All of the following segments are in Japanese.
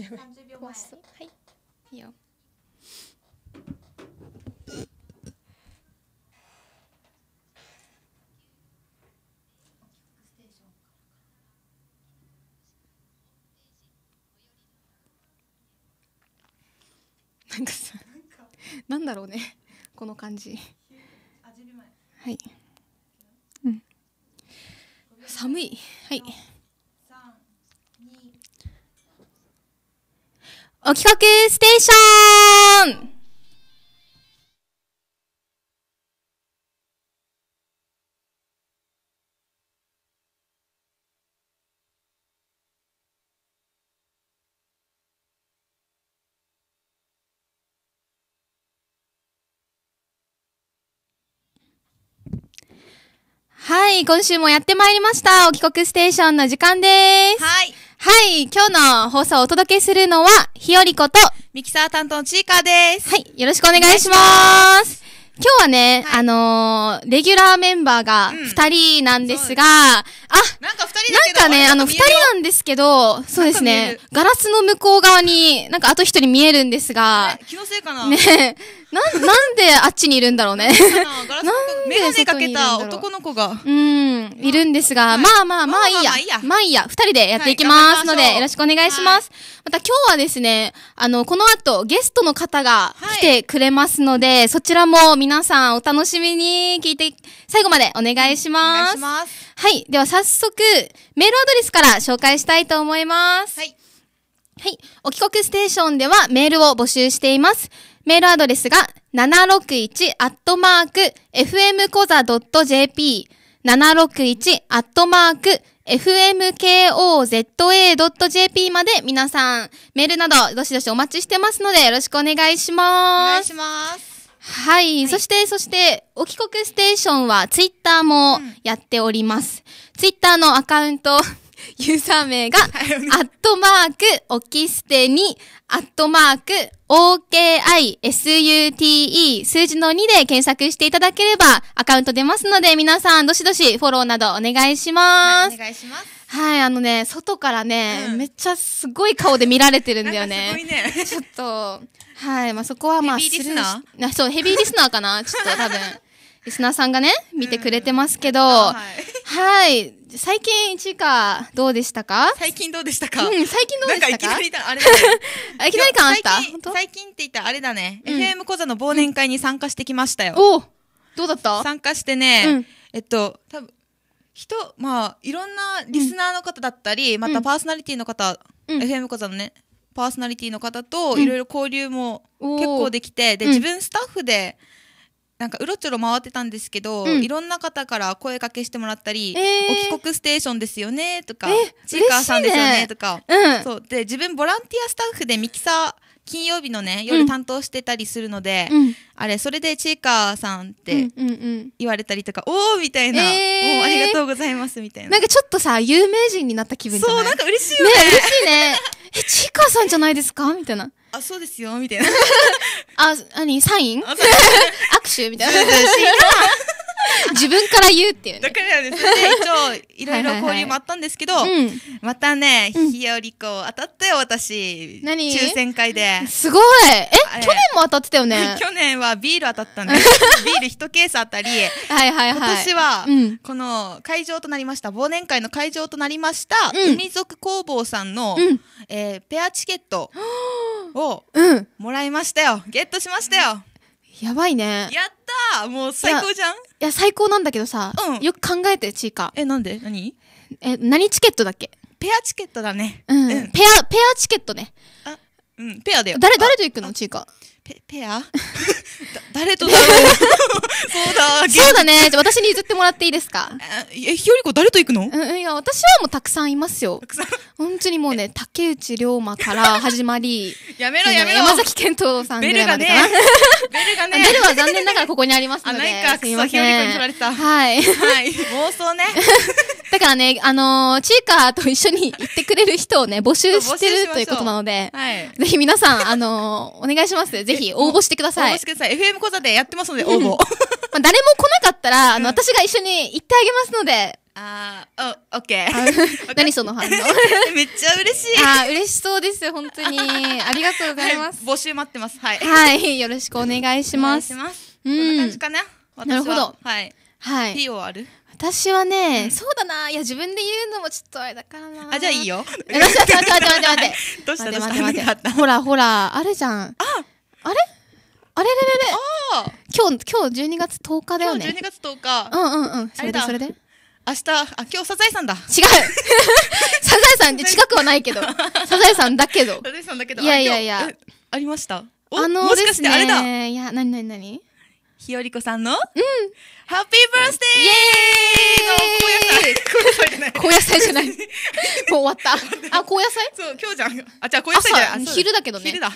やばい怖そうはいいいよなんかさなんだろうねこの感じはい、うん、寒いはい。お帰国ステーションはい、今週もやってまいりました。お帰国ステーションの時間です。はい。はい、今日の放送をお届けするのは、ひよりこと、ミキサー担当のチーカーです。はい、よろしくお願いします。今日はね、はい、あのー、レギュラーメンバーが二人なんですが、うん、あなんか二人なんかね、あの、二人なんですけど、そうですね、ガラスの向こう側に、なんかあと一人見えるんですが、ね、気のせいかなね、なん、なんであっちにいるんだろうね。なんでガネかけた男の子が。うん、いるんですが、まあまあまあいいや。まあいいや。二人でやっていきますので、よろしくお願いします。また今日はですね、あの、この後ゲストの方が来てくれますので、そちらも皆さんお楽しみに聞いて、最後までお願いします。はい。では早速、メールアドレスから紹介したいと思います。はい。はい。お帰国ステーションではメールを募集しています。メールアドレスが761アットマーク fmkoza.jp 761アットマーク fmkoza.jp まで皆さんメールなどどしどしお待ちしてますのでよろしくお願いします。お願いします。はい、はい、そして、そして、お帰国ステーションはツイッターもやっております。うん、ツイッターのアカウントユーザー名が、アットマーク、オキステに、アットマーク、OKISUTE、数字の2で検索していただければ、アカウント出ますので、皆さん、どしどしフォローなどお願いします。はい、お願いします。はい、あのね、外からね、うん、めっちゃすごい顔で見られてるんだよね。ねちょっと、はい、まあ、そこはまあ、ヘビーリスナーそう、ヘビーリスナーかなちょっと多分。リスナーさんがね、見てくれてますけど、はい、はい。最近、一か、どうでしたか最近どうでしたかうん、最近どうでしたかなんかいきなり、あれだ、ね、いきなり感あった最近最近って言ったらあれだね、うん、FM 講座の忘年会に参加してきましたよ。おどうだった参加してね、うん、えっと、多分人、まあ、いろんなリスナーの方だったり、うん、またパーソナリティの方、うん、FM 講座のね、パーソナリティの方といろいろ交流も結構できて、で、自分スタッフで、なんかうろちょろ回ってたんですけど、うん、いろんな方から声かけしてもらったり「えー、お帰国ステーションですよね」とか「ちいかわさんですよね」とか、うん、そうで自分ボランティアスタッフでミキサー金曜日のね夜担当してたりするので、うん、あれそれでちいかさんって言われたりとか、うんうんうん、おおみたいな、えー、おありがとうございますみたいななんかちょっとさ有名人になった気分じゃないそうなんか嬉しいよねね嬉しいねえちいかさんじゃないですかみたいなあ、そうですよ、みたいな。あ、何サイン 握手みたいな。自分から言うっていう、ね。だからですね、一応、いろいろ交流もあったんですけど、またね、ひよりこ当たったよ、私。何抽選会で。すごいえ去年も当たってたよね 去年はビール当たったんです。ビール一ケース当たり、はいはいはい。今年は、この会場となりました、忘年会の会場となりました、海賊工房さんの、えペアチケット をもらいましたよ。ゲットしましたよ。やばいねやったもう最高じゃんいや最高なんだけどさ、うん、よく考えてチーカ。えなんで何え何チケットだっけペアチケットだね、うん、うん、ペアペアチケットねあうんペアだよ誰誰と行くのチーカ。ペペア 誰とだろう そうだそうだね私に譲ってもらっていいですかえひよりこ誰と行くの、うん、いや私はもうたくさんいますよたくさん本当にもうね竹内涼真から始まりやめろやめろ、山崎賢人さんぐらいまでかなベルがね ベルは残念ながらここにありますのであないかすいませんひよりこに取られたはい、はい、妄想ねだからね、あのー、チーカーと一緒に行ってくれる人をね、募集してるということなので、はい、ぜひ皆さん、あのー、お願いします。ぜひ応募してください。応募してください。FM 講座でやってますので、応募。うん、まあ、誰も来なかったら、あの、私が一緒に行ってあげますので、ああ、お、オッケー。何その反応めっちゃ嬉しい。あ嬉しそうです、本当に。ありがとうございます、はい、募集待ってます。はい。はい、よろしくお願いします。お願いします。うん。こんな感じかななるほど。はい。はい。P.O. ある私はね、そうだな、いや、自分で言うのもちょっとあれだからな。あ、じゃあいいよ。待って待って待って 待って。どうした待って待って待って。ほらほら、あるじゃん。ああれあれれれれあ今日、今日12月10日だよね。今日12月10日。うんうんうん。それでそれで明日、あ、今日サザエさんだ。違う サザエさんって近くはないけど。サザエさんだけど。サザエさんだけど。いやいやいや。ありましたあのー、もしかしてあれだ。いや、なになになにひよりこさんの、うん。ハッピーバースデーイェーイ高野菜じゃない。もう終わった。あ、高野菜そう、今日じゃん。あ、じゃあ高野菜じゃん。昼だけどね。昼だ。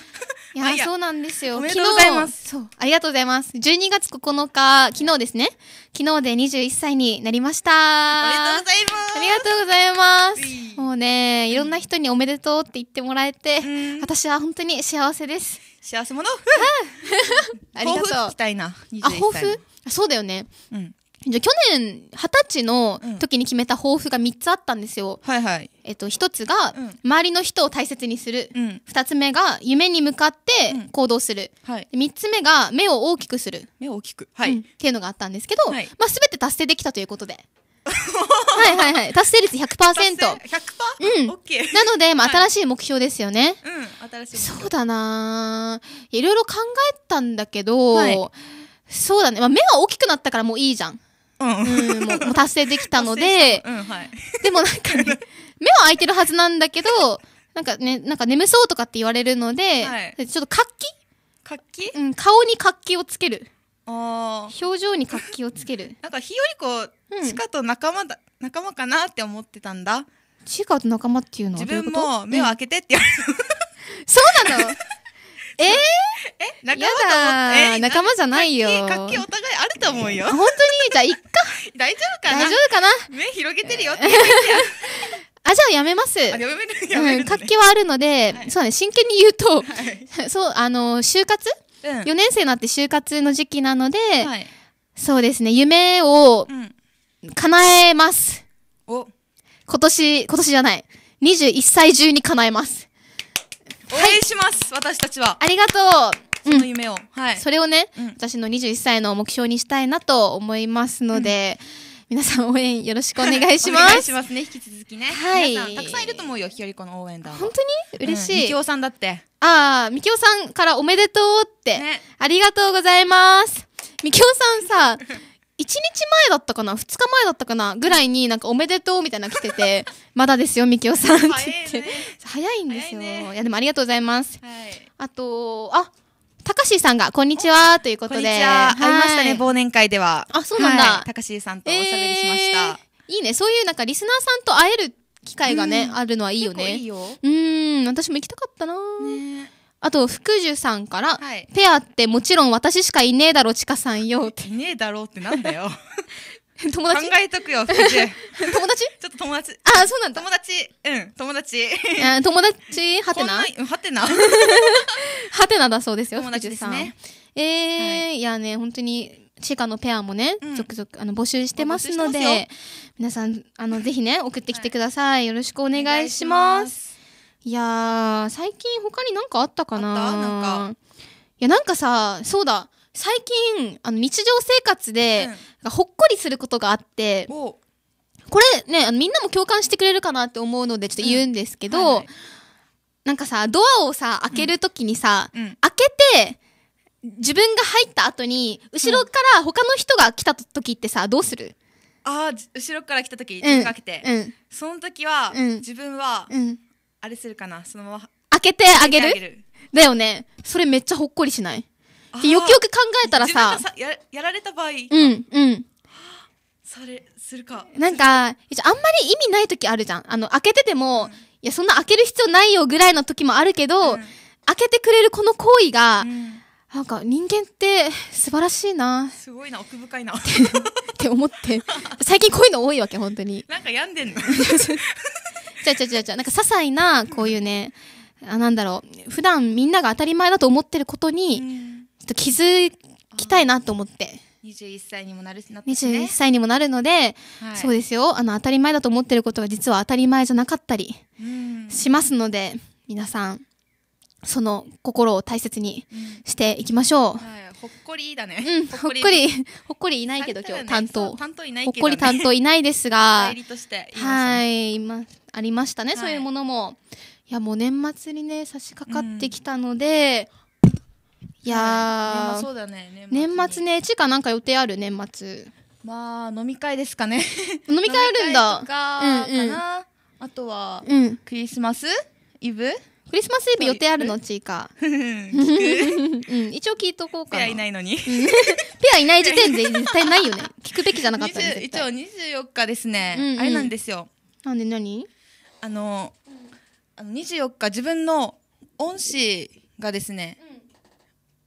いや、そうなんですよ。おめでとうございます。そう、ありがとうございます。12月9日、昨日ですね。昨日で21歳になりました。ありがとうございます。ありがとうございます。もうね、いろんな人におめでとうって言ってもらえて、私は本当に幸せです。幸せ者ありがとう。たいな。あ、抱負そうだよね。うん。じゃ去年二十歳の時に決めた抱負が三つあったんですよ。はいはい。えっと、一つが、周りの人を大切にする。うん、2つ目が、夢に向かって行動する。うはい、3つ目が、目を大きくする。目を大きく。はい、っていうのがあったんですけど、はい、まあ、すべて達成できたということで。はいはいはい。達成率100%。100%? うん。オッなので、まあ、新しい目標ですよね。うん、新しい目標。そうだないろいろ考えたんだけど、はい、そうだね。まあ、目は大きくなったからもういいじゃん。うん。うん、もう達成できたので、うん、はい。でもなんかね、目は開いてるはずなんだけど、なんかね、なんか眠そうとかって言われるので、はい、ちょっと活気活気うん、顔に活気をつける。ああ。表情に活気をつける。なんか、日よりこう、チカと仲間だ仲間かなって思ってたんだチカと仲間っていうのは自分も目を開けてって言われた、そうなの えー、え仲間だ、え仲間じゃないよ活気お互いあると思うよ本当にじゃあいっか大丈夫かな大丈夫かな目広げてるよってって あ、じゃあやめます。やめる、やめる、ね、うん、活気はあるので、はい、そうね、真剣に言うと、はい、そう、あの、就活、うん、?4 年生になって就活の時期なので、はい、そうですね、夢を、うん叶えます。お今年、今年じゃない。21歳中に叶えます。応援します、はい、私たちは。ありがとう。その夢を。うん、はい。それをね、うん、私の21歳の目標にしたいなと思いますので、うん、皆さん応援よろしくお願いします。お願いしますね、引き続きね。はい。たくさんいると思うよ、ひよりこの応援団。本当に嬉しい。みきおさんだって。ああ、みきおさんからおめでとうって。ね、ありがとうございます。みきおさんさ、1日前だったかな2日前だったかなぐらいになんかおめでとうみたいなの来てて まだですよみきおさんって言って早いんですよ、ね、いやでもありがとうございます、はい、あとあたかしさんがこんにちはということではい、会いましたね忘年会ではあそうなんだ、たかしさんとおしゃべりしました、えー、いいねそういうなんかリスナーさんと会える機会がね、うん、あるのはいいよねいいようん私も行きたかったな、ねあと、福寿さんから、はい、ペアってもちろん私しかいねえだろ、ちかさんよ。いねえだろってなんだよ。友達考えとくよ、福寿。友達ちょっと友達。あ、そうなんだ。友達。うん、友達。友達、はてなはてな はてなだそうですよ、友達ですね。えー、はい、いやね、本当に、チカのペアもね、うん、続々あの募集してますので、皆さん、あの、ぜひね、送ってきてください。はい、よろしくお願いします。いや最近他に何かあったかななんかいやなんかさそうだ最近あの日常生活で、うん、ほっこりすることがあってこれねみんなも共感してくれるかなって思うのでちょっと言うんですけど、うんはいはい、なんかさドアをさ開けるときにさ、うん、開けて自分が入った後に後ろから他の人が来た時ってさどうする、ああ後ろから来た時自分が開けて、その時は、自分は、うんあれするかなそのまま開けてあげるだよねそれめっちゃほっこりしないよくよく考えたらさややられた場合うんうんそれするかなんかあんまり意味ない時あるじゃんあの開けてても、うん、いやそんな開ける必要ないよぐらいの時もあるけど、うん、開けてくれるこの行為が、うんなんか人間って素晴らしいな。すごいな、奥深いな。って思って。最近こういうの多いわけ、本当に。なんか病んでんの 違う違う違うなんか些細な、こういうね、あ、なんだろう。普段みんなが当たり前だと思ってることに、ちょっと気づきたいなと思って。21歳にもなるなって、ね、21歳にもなるので、はい、そうですよあの当たり前だと思ってることが実は当たり前じゃなかったりしますので、うん、皆さんその心を大切にしていきましょう、うんはい、ほっこりだね、うん、ほっこりほっこりいないけど今日担当担当いない、ね、ほっこり担当いないですがはいいますありましたね、はい、そういうものも。いやもう年末にね差し掛かってきたので、いやそうだね年末ねちかなんか予定ある年末まあ飲み会ですかね 飲み会あるんだか、うんうん、あとは、うん、クリスマスイブクリスマスイブ予定あるのちいか。一応聞いとこうかな。ペアいないのに。ペアいない時点で絶対ないよね。聞くべきじゃなかったね。一応24日ですね、うんうん。あれなんですよ。なんで何あのあの24日自分の恩師がですね、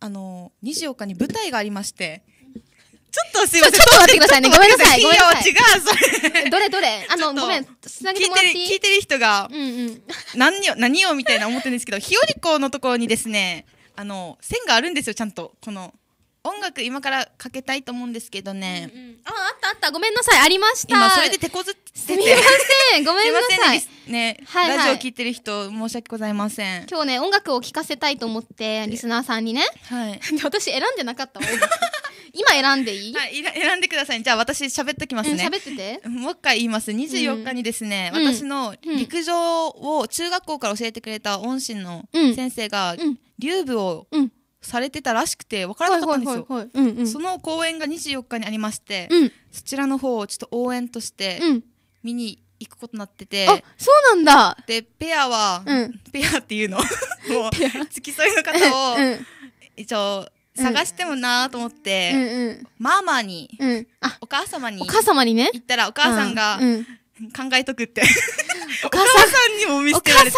あの24日に舞台がありまして。ちょっとすいません。ちょっと待ってくださいね。ごめんなさい。ごめんなさい。違う、それ。どれどれあの、ごめん。つなげてもらっていい聞いてる人が、うんうん。何を、何をみたいな思ってるんですけど、日和子のところにですね、あの、線があるんですよ、ちゃんと。この、音楽今からかけたいと思うんですけどね、うんうん、ああったあったごめんなさいありました今それで手こずってすみませんごめんなさいね、はいはい、ラジオ聞いてる人申し訳ございません今日ね音楽を聴かせたいと思ってリスナーさんにね、はい、私選んでなかったわ 今選んでいい、はい、選んでくださいじゃあ私喋っときますね、うん、っててもう一回言います24日にですね、うん、私の陸上を中学校から教えてくれた恩師の先生が、うん、うん、リューブを、うんされてたらしくて分からなかったんですよ、その公演が24日にありまして、うん、そちらの方をちょっと応援として見に行くことになってて、うん、あそうなんだでペアは、うん、ペアっていうの もう付き添いの方を、一応探してもなーと思って、うんうん、ママに、うん、お母様にお母様にね行ったらお母さんが、考えとくって お母さんにも見捨てられた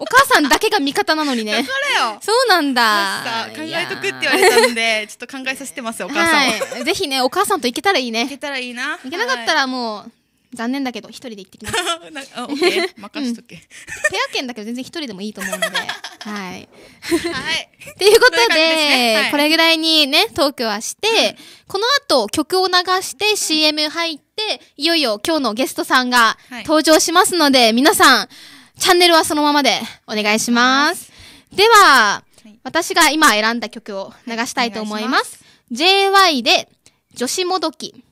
お母さんだけが味方なのにね。そうなんだ。考えとくって言われたんで、ちょっと考えさせてますお母さん、はぜひね、お母さんと行けたらいいね。行けたらいいな。行けなかったらもう、残念だけど一人で行ってきます。あ、オッケー、任しとけ。ペア券だけど全然一人でもいいと思うので、はい。はい。ということで、これぐらいにねトークはして、この後曲を流して CM 入って、いよいよ今日のゲストさんが登場しますので、皆さん。チャンネルはそのままでお願いします。では、私が今選んだ曲を流したいと思います。はい、ます JY で女子もどき。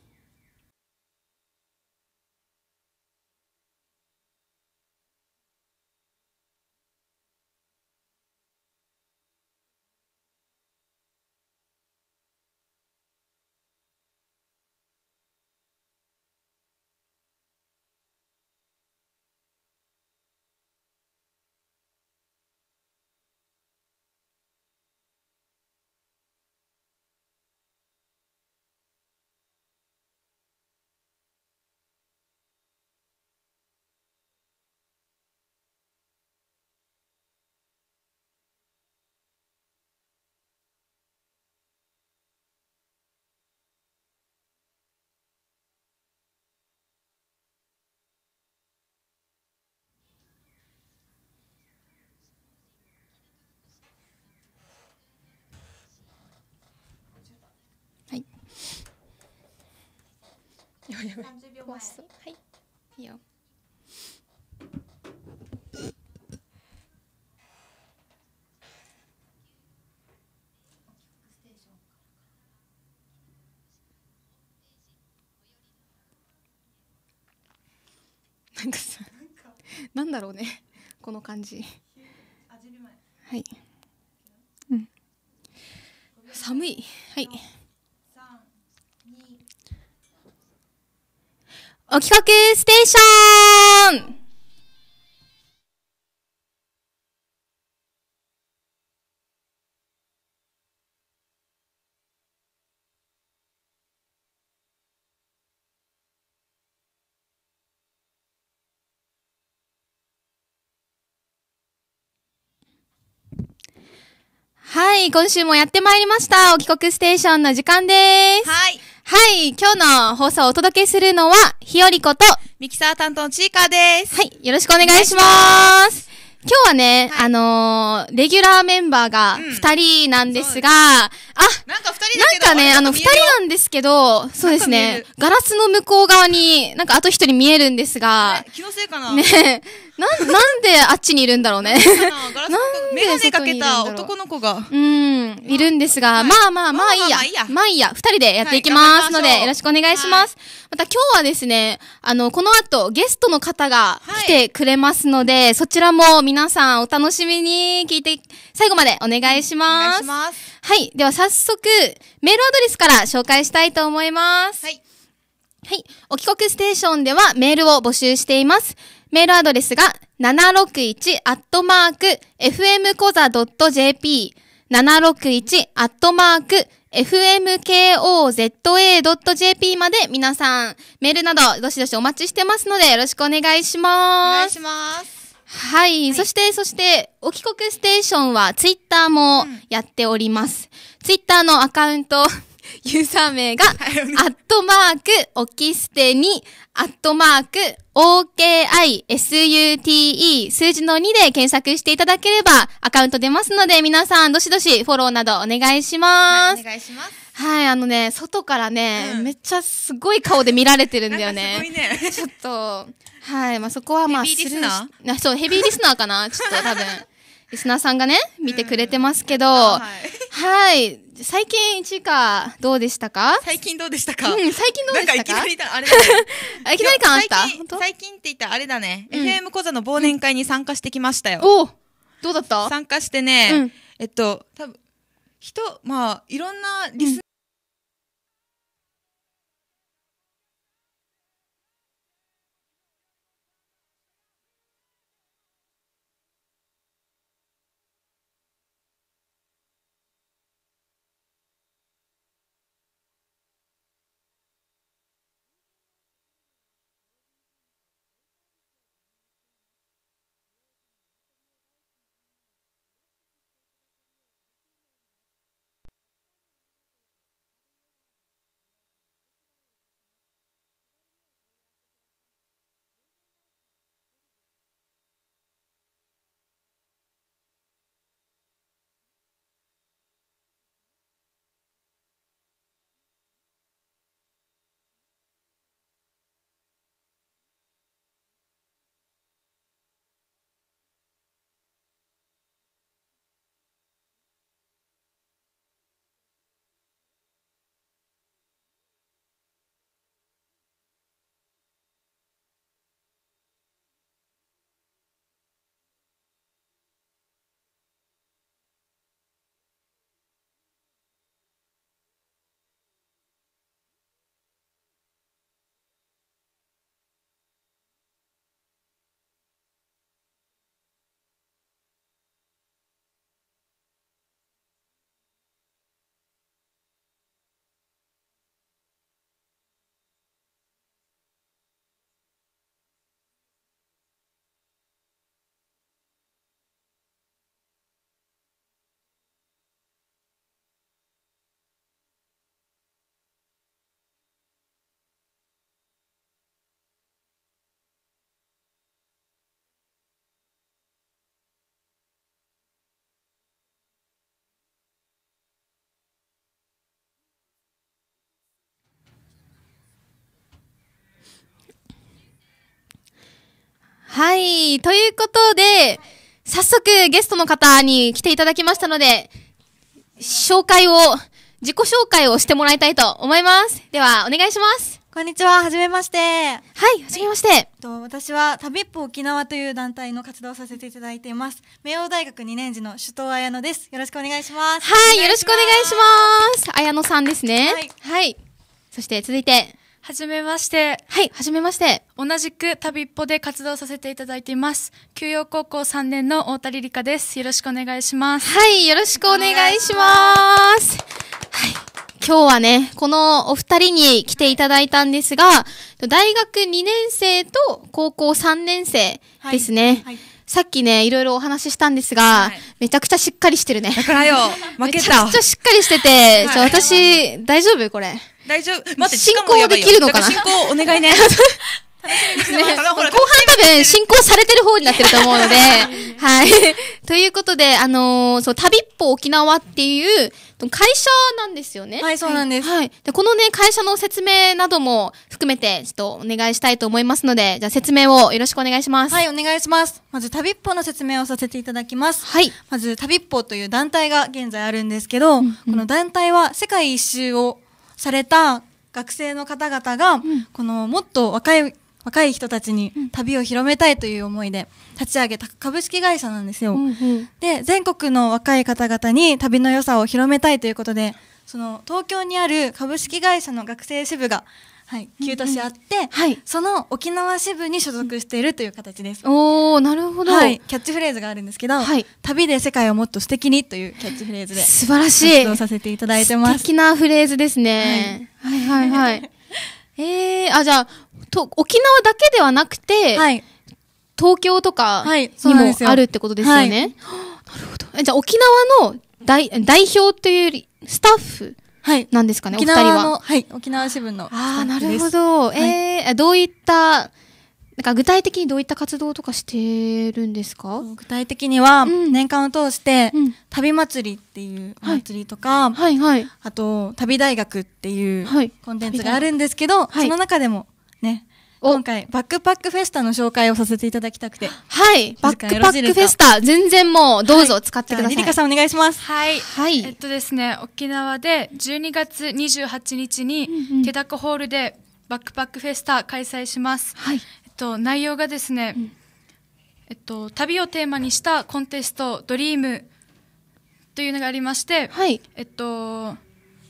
やばい怖そうはいいいよなんかさなんだろうねこの感じはい、うん、寒いはいおきステーションはい、今週もやってまいりました。お帰国ステーションの時間です。はい。はい、今日の放送をお届けするのは、ひよりこと、ミキサー担当のチーカーです。はい、よろしくお願いします。今日はね、はい、あのー、レギュラーメンバーが二人なんですが、うん、あなんか二人なんかね、あの、二人なんですけど、そうですね、ガラスの向こう側に、なんかあと一人見えるんですが、ね、気のせいかなね、なん、なんであっちにいるんだろうね。なんでガネかけた男の子が。うん、いるんですが、まあまあまあいいや。まあいいや。二人でやっていきますので、よろしくお願いします。また今日はですね、あの、この後ゲストの方が来てくれますので、そちらも皆さんお楽しみに聞いて、最後までお願いします。はい。では早速、メールアドレスから紹介したいと思います。はい。はい。お帰国ステーションではメールを募集しています。メールアドレスが761アットマーク fmkoza.jp 761アットマーク fmkoza.jp まで皆さんメールなどどしどしお待ちしてますのでよろしくお願いします。お願いします。はい、はい、そして、そして、お帰国ステーションはツイッターもやっております。うん、ツイッターのアカウントユーザー名が、アットマーク、オキステに、アットマーク、OKISUTE、数字の2で検索していただければ、アカウント出ますので、皆さん、どしどしフォローなどお願いします。はい、お願いします。はい、あのね、外からね、うん、めっちゃすごい顔で見られてるんだよね。すごいね。ちょっと、はい、まあそこはまあ、ヘビーリスナーそう、ヘビーリスナーかな、ちょっと多分。リスナーさんがね、見てくれてますけど、はい、はい。最近、一か、どうでしたか最近どうでしたかうん、最近どうでしたかなんかいきなり、あれだね。いきなり感あった最近って言ったらあれだね、うん、FM 講座の忘年会に参加してきましたよ。おどうだった参加してね、うん、えっと、多分人、まあ、いろんなリスはい。ということで、早速ゲストの方に来ていただきましたので、紹介を、自己紹介をしてもらいたいと思います。では、お願いします。こんにちは、はじめまして。はい、はじめまして。えっと、私は、旅っぽ沖縄という団体の活動をさせていただいています。明王大学2年時の首藤綾乃です。よろしくお願いします。はい、よろしくお願いします。綾乃さんですね。はい。はい。そして、続いて、はじめまして。はい、はじめまして。同じく旅っぽで活動させていただいています。休養高校3年の大田りりかです。よろしくお願いします。はい、よろしくお願いします。はい、今日はね、このお二人に来ていただいたんですが、大学2年生と高校3年生ですね。はいはいさっきね、いろいろお話ししたんですが、はい、めちゃくちゃしっかりしてるね。だからよ、負けた。めちゃくちゃしっかりしてて、はい、私、大丈夫これ。大丈夫。待って、進行できるのかな進行お願いね。楽しみにしてます。ね、後半多分進行されてる方になってると思うので、はい。ということで、あのー、そう、旅っぽ沖縄っていう、会社なんですよね。はい、そうなんです。はい。で、このね、会社の説明なども含めて、ちょっとお願いしたいと思いますので、じゃあ説明をよろしくお願いします。はい、お願いします。まず、旅っぽの説明をさせていただきます。はい。まず、旅っぽという団体が現在あるんですけど、うんうん、この団体は世界一周をされた学生の方々が、うん、このもっと若い若い人たちに旅を広めたいという思いで立ち上げた株式会社なんですよ。うんうん、で全国の若い方々に旅の良さを広めたいということでその東京にある株式会社の学生支部が、はい、9年あって、うんうん、はい、その沖縄支部に所属しているという形です。おなるほど、はい、キャッチフレーズがあるんですけど、はい、旅で世界をもっと素敵にというキャッチフレーズで素晴らしい活動させていただいてます。素敵なフレーズですね。はい、はい、はいはい えー、あ、じゃあ、と沖縄だけではなくて、はい、東京とかにもあるってことですよね。はい、なるほど。じゃあ沖縄の代代表というより、スタッフなんですかね、はい、お二人は。はい、沖縄支部の。ああ、なるほど。えー、どういった、なんか具体的にどういった活動とかしてるんですか具体的には、年間を通して、旅祭りっていう祭りとか、はいはいはい、あと、旅大学っていうコンテンツがあるんですけど、その中でもね今回バックパックフェスタの紹介をさせていただきたくてはいバックパックフェスタ全然もうどうぞ使ってください、はい、リリカさんお願いしますはい、はい、えっとですね沖縄で12月28日に手高ホールでバックパックフェスタ開催します、はい、えっと内容がですね、うん、えっと旅をテーマにしたコンテストドリームというのがありまして、はい、えっと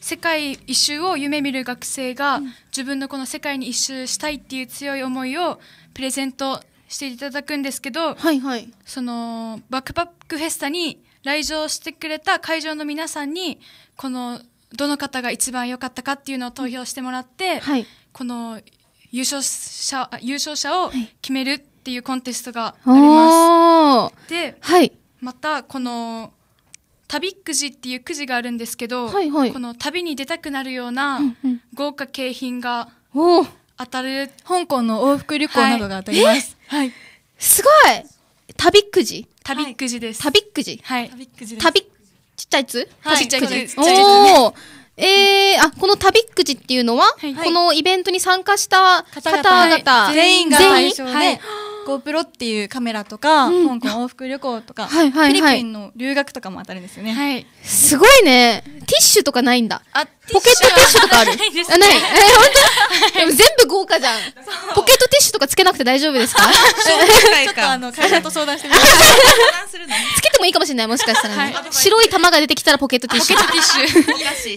世界一周を夢見る学生が、自分のこの世界に一周したいっていう強い思いをプレゼントしていただくんですけど、はいはい、そのバックパックフェスタに来場してくれた会場の皆さんにこのどの方が一番良かったかっていうのを投票してもらって、はい、この優勝者優勝者を決めるっていうコンテストがあります。はい、で、はい、またこの旅くじっていうくじがあるんですけど、はいはい、この旅に出たくなるような豪華景品が当たる、香港の往復旅行などが当たります、はい、すごい旅くじ旅くじです、旅くじはい旅くじ旅ちっちゃいつ、はい、ちっちゃいくおーえー、あ、この旅くじっていうのは、はい、このイベントに参加した方々、はい、全員が対象で、はい、GoPro っていうカメラとか、うん、香港往復旅行とか、はいフィリピンの留学とかも当たるんですよね、はい、すごいねティッシュとかないんだあポケットティッシュとかあるあないえー、本当、はでも全部豪華じゃんポケットティッシュとかつけなくて大丈夫ですかちょっとあの会社と相談してみまつけてもいいかもしれないもしかしたらね、はい、白い玉が出てきたらポケットティッシュポケットティッシ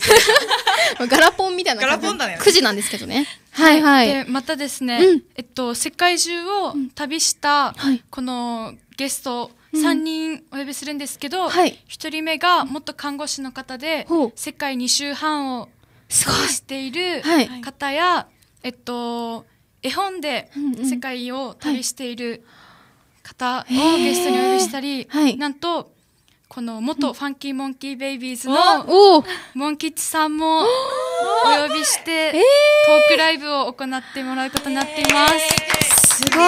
ュ ガラポンみたいなガラポンだねくじなんですけどねはいはい。で、またですね、うん、えっと、世界中を旅した、このゲスト、3人お呼びするんですけど、うんはい、1人目が元看護師の方で、世界2周半をしている方や、はい、えっと、絵本で世界を旅している方をゲストにお呼びしたり、うんうんはい、なんと、この元ファンキーモンキーベイビーズのモン吉さんもお呼びして、トークライブを行ってもらうことになっています。すごい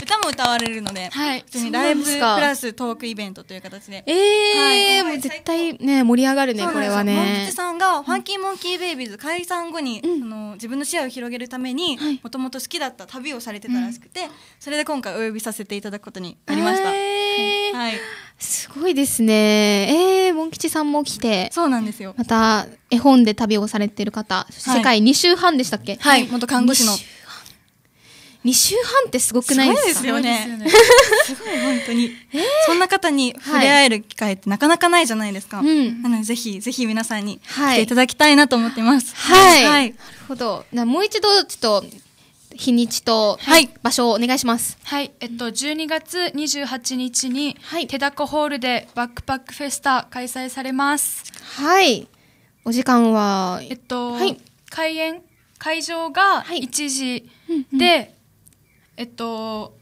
歌も歌われるので、はい、ライブプラストークイベントという形で。ええーもう絶対ね、盛り上がるね、これはね。モン吉さんが、ファンキーモンキーベイビーズ解散後に、うん、あの自分の視野を広げるために、もともと好きだった旅をされてたらしくて、うん、それで今回お呼びさせていただくことになりました。えー、はいすごいですね。えー、モン吉さんも来て。そうなんですよ。また、絵本で旅をされてる方、世界2週半でしたっけはい、元看護師の。2週半ってすごくないですかすごいですよね。すごい、本当に、えー、そんな方に触れ合える機会ってなかなかないじゃないですか。はい、なので、ぜひ、ぜひ皆さんに来ていただきたいなと思ってます。はい。はい、はい、なるほど。もう一度、ちょっと、日にちと、はい、場所をお願いします。はい、えっと12月28日に、はい、手だこホールでバックパックフェスタ開催されます。はい。お時間はえっと、はい、開演会場が1時で、はいうんうん、えっと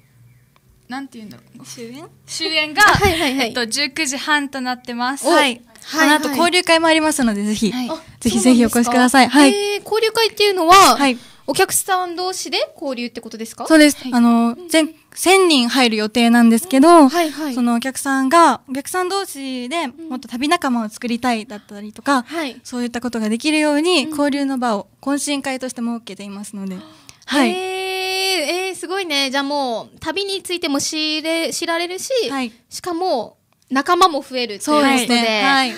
なんていうんだろう終演終演が はい、えっと19時半となってます。はい。はい、はい、の後交流会もありますのでぜひ、ぜひぜひお越しください。はい、えー、交流会っていうのは、はい、お客さん同士で交流ってことですかそうです。はい、あの、全、ん、1000人入る予定なんですけど、うんはいはい、そのお客さんが、お客さん同士でもっと旅仲間を作りたいだったりとか、うんはい、そういったことができるように、交流の場を懇親会として設けていますので。はい。えー、えー、すごいね。じゃあもう、旅についても知れ、知られるし、はい、しかも、仲間も増えるていうことで。そうですね。はい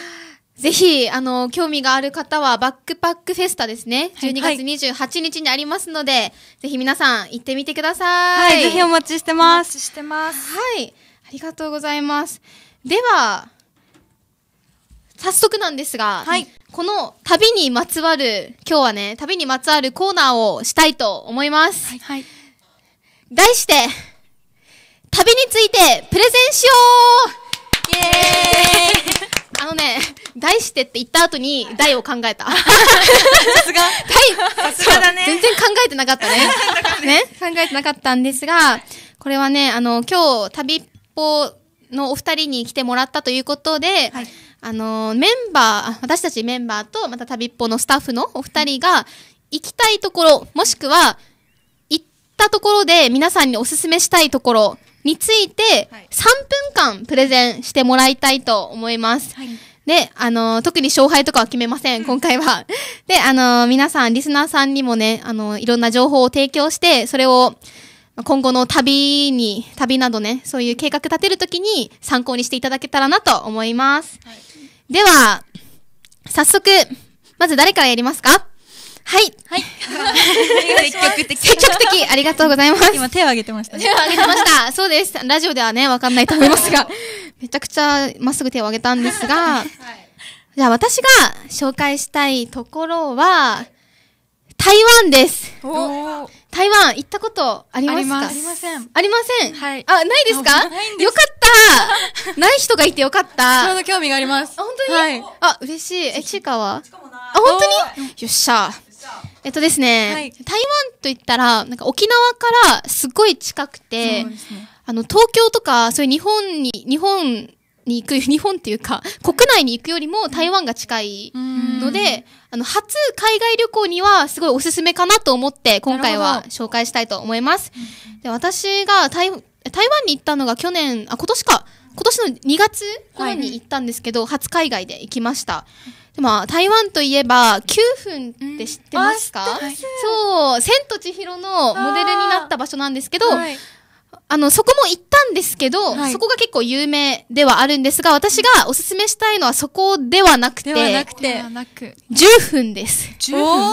ぜひ、あの、興味がある方は、バックパックフェスタですね。12月28日にありますので、はい、ぜひ皆さん行ってみてください。はい、ぜひお待ちしてます。お待ちしてます。はい。ありがとうございます。では、早速なんですが、はい、この旅にまつわる、今日はね、旅にまつわるコーナーをしたいと思います。はい。題して、旅についてプレゼンしようイエーあのね、題してって言った後に題を考えた。さすが。題さすがだね。全然考えてなかったね。ね考えてなかったんですが、これはね、あの、今日、旅っぽのお二人に来てもらったということで、はい、あの、メンバー、私たちメンバーと、また旅っぽのスタッフのお二人が、行きたいところ、もしくは、行ったところで皆さんにおすすめしたいところ、について3分間プレゼンしてもらいたいと思います。はい、で、あの、特に勝敗とかは決めません、今回は。で、あの、皆さん、リスナーさんにもね、あの、いろんな情報を提供して、それを今後の旅に、旅などね、そういう計画立てるときに参考にしていただけたらなと思います。はい、では、早速、まず誰からやりますかはい。はい。積極的。積極的ありがとうございます。今手を挙げてましたね。手を挙げてました。そうです。ラジオではね、わかんないと思いますが、めちゃくちゃまっすぐ手を挙げたんですが、はい、じゃあ私が紹介したいところは、台湾です。台湾行ったことありますかありません。ありません。はい。あ、ないですかですよかったない人がいてよかった。ちょうど興味があります。あ、本当にはい。あ、嬉しい。え、ちかはあ、本当によっしゃ。えっとですね、はい、台湾といったら、なんか沖縄からすごい近くて、ね、あの、東京とか、そういう日本に、日本に行く、日本っていうか、国内に行くよりも台湾が近いので、あの、初海外旅行にはすごいおすすめかなと思って、今回は紹介したいと思います。で私が台台湾に行ったのが去年、あ、今年か、今年の2月頃に行ったんですけど、はい、初海外で行きました。でも台湾といえば9分って知ってますか、うん、すそう「千と千尋」のモデルになった場所なんですけど、あの、そこも行ったんですけど、はい、そこが結構有名ではあるんですが、私がおすすめしたいのはそこではなくて、なくて、10分です。10分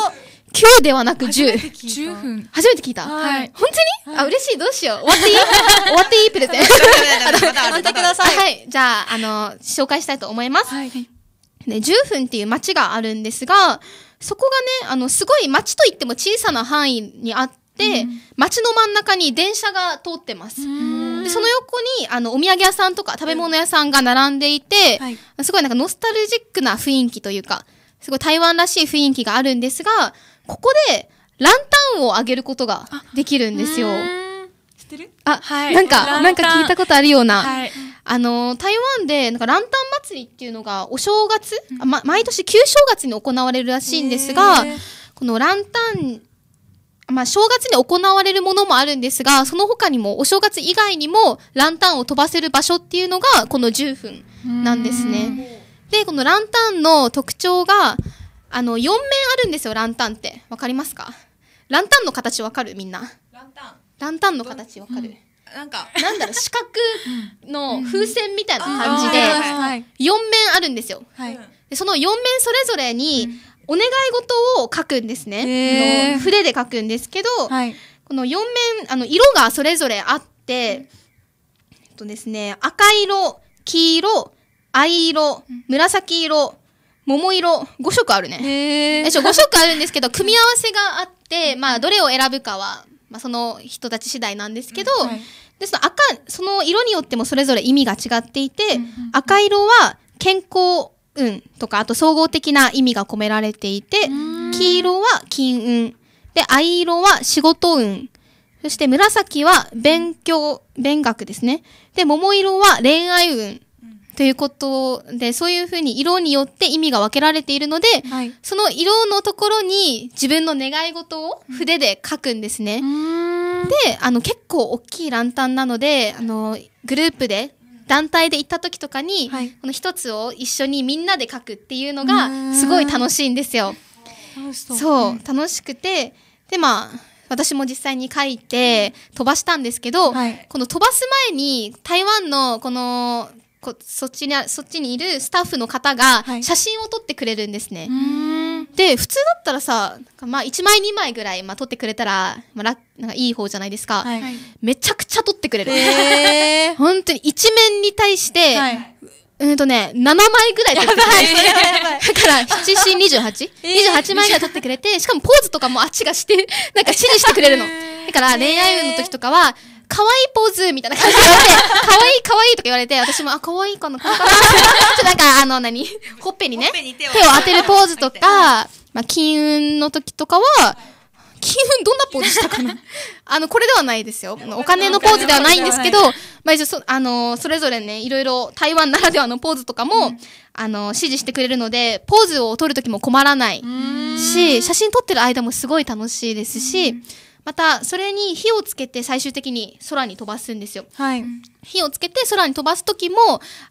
?9 ではなく10。分。初めて聞いた。はい。本当に、はい、あ、嬉しい。どうしよう。終わっていい 終わっていいプレゼン。ま てください。はい。じゃあ、あの、紹介したいと思います。はい。で、十分っていう町があるんですが、そこがね、あの、すごい町といっても小さな範囲にあって、うん、町の真ん中に電車が通ってます。で、その横に、あの、お土産屋さんとか食べ物屋さんが並んでいて、はい、すごいなんかノスタルジックな雰囲気というか、すごい台湾らしい雰囲気があるんですが、ここでランタンをあげることができるんですよ。知ってるあ、はい。なんか、なんか聞いたことあるような。はいあの、台湾で、なんかランタン祭りっていうのが、お正月、うん、ま、毎年旧正月に行われるらしいんですが、このランタン、まあ、正月に行われるものもあるんですが、その他にも、お正月以外にも、ランタンを飛ばせる場所っていうのが、この10分なんですね。で、このランタンの特徴が、あの、4面あるんですよ、ランタンって。わかりますかランタンの形わかるみんな。ランタン。ランタンの形わかる、うんなんか、なんだろう、四角の風船みたいな感じで、4面あるんですよ。はい、でその4面それぞれに、お願い事を書くんですね。筆で書くんですけど、はい、この4面、あの、色がそれぞれあって、えっとですね、赤色、黄色、藍色、紫色、桃色、5色あるね。えー、5色あるんですけど、組み合わせがあって、まあ、どれを選ぶかは、まあ、その人たち次第なんですけど、うんはい、でその赤その色によってもそれぞれ意味が違っていて、うん赤色は健康運とかあと総合的な意味が込められていて黄色は金運で藍色は仕事運そして紫は勉強勉学ですねで桃色は恋愛運ということで、そういうふうに色によって意味が分けられているので、はい、その色のところに自分の願い事を筆で書くんですね。で、あの結構大きいランタンなので、あの、グループで団体で行った時とかに、はい、この一つを一緒にみんなで書くっていうのがすごい楽しいんですよ。そう、楽しくて、で、まあ、私も実際に書いて飛ばしたんですけど、はい、この飛ばす前に台湾のこのこそっちにそっちにいるスタッフの方が写真を撮ってくれるんですね。はい、で普通だったらさまあ、1枚2枚ぐらい、まあ、撮ってくれたら、まあ、なんかいい方じゃないですか、はい、めちゃくちゃ撮ってくれる。ー、本当に一面に対して、はい、うんとね、7枚ぐらい撮ってくれて。だから、7、4、28?28、枚ぐらい撮ってくれて、しかもポーズとかもあっちがして、なんか指示してくれるの。だから、恋愛運の時とかは、可愛いポーズみたいな感じで言われて、可愛い可愛いとか言われて、私も、あ、可愛いかな、可愛いかな。ちょっとなんか、あの、何ほっぺにね、手を当てるポーズとか、まあ、金運の時とかは、金運どんなポーズしたかな あの、これではないですよ。お金のポーズではないんですけど、まあ一応そ、あのそれぞれね、いろいろ台湾ならではのポーズとかも、うん、あの指示してくれるので、ポーズを撮るときも困らないし、写真撮ってる間もすごい楽しいですし、うんまたそれに火をつけて最終的に空に飛ばすんですよ、はい、火をつけて空に飛ばす時も